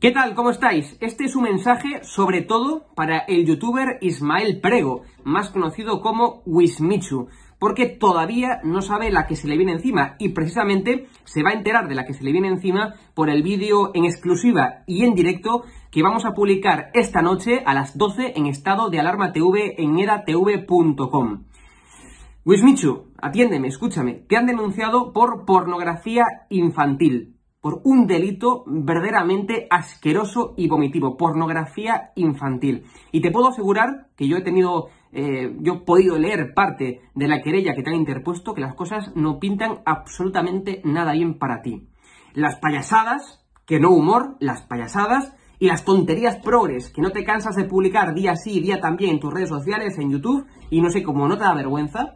¿Qué tal? ¿Cómo estáis? Este es un mensaje sobre todo para el youtuber Ismael Prego, más conocido como Wismichu, porque todavía no sabe la que se le viene encima y precisamente se va a enterar de la que se le viene encima por el vídeo en exclusiva y en directo que vamos a publicar esta noche a las 12 en estado de alarma TV en edatv.com. Wismichu, atiéndeme, escúchame, te han denunciado por pornografía infantil por un delito verdaderamente asqueroso y vomitivo, pornografía infantil. Y te puedo asegurar que yo he tenido, eh, yo he podido leer parte de la querella que te han interpuesto, que las cosas no pintan absolutamente nada bien para ti. Las payasadas, que no humor, las payasadas y las tonterías progres que no te cansas de publicar día sí y día también en tus redes sociales, en YouTube, y no sé cómo no te da vergüenza,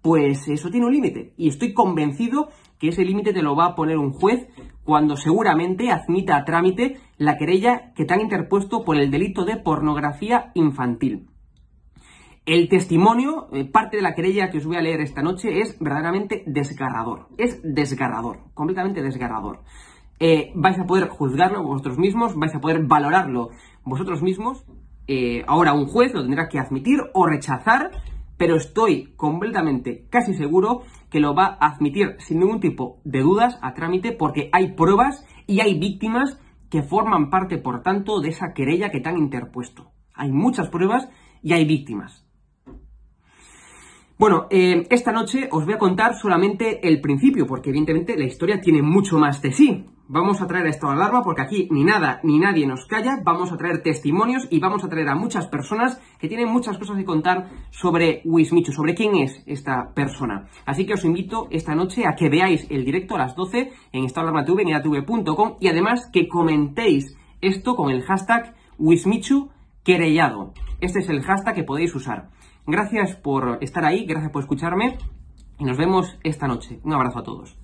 pues eso tiene un límite. Y estoy convencido que ese límite te lo va a poner un juez cuando seguramente admita a trámite la querella que te han interpuesto por el delito de pornografía infantil. El testimonio, eh, parte de la querella que os voy a leer esta noche, es verdaderamente desgarrador. Es desgarrador, completamente desgarrador. Eh, vais a poder juzgarlo vosotros mismos, vais a poder valorarlo vosotros mismos. Eh, ahora un juez lo tendrá que admitir o rechazar pero estoy completamente casi seguro que lo va a admitir sin ningún tipo de dudas a trámite porque hay pruebas y hay víctimas que forman parte, por tanto, de esa querella que te han interpuesto. Hay muchas pruebas y hay víctimas. Bueno, eh, esta noche os voy a contar solamente el principio, porque evidentemente la historia tiene mucho más de sí. Vamos a traer a alarma porque aquí ni nada ni nadie nos calla, vamos a traer testimonios y vamos a traer a muchas personas que tienen muchas cosas que contar sobre Wismichu, sobre quién es esta persona. Así que os invito esta noche a que veáis el directo a las 12 en esta y además que comentéis esto con el hashtag Wismichu Este es el hashtag que podéis usar. Gracias por estar ahí, gracias por escucharme y nos vemos esta noche. Un abrazo a todos.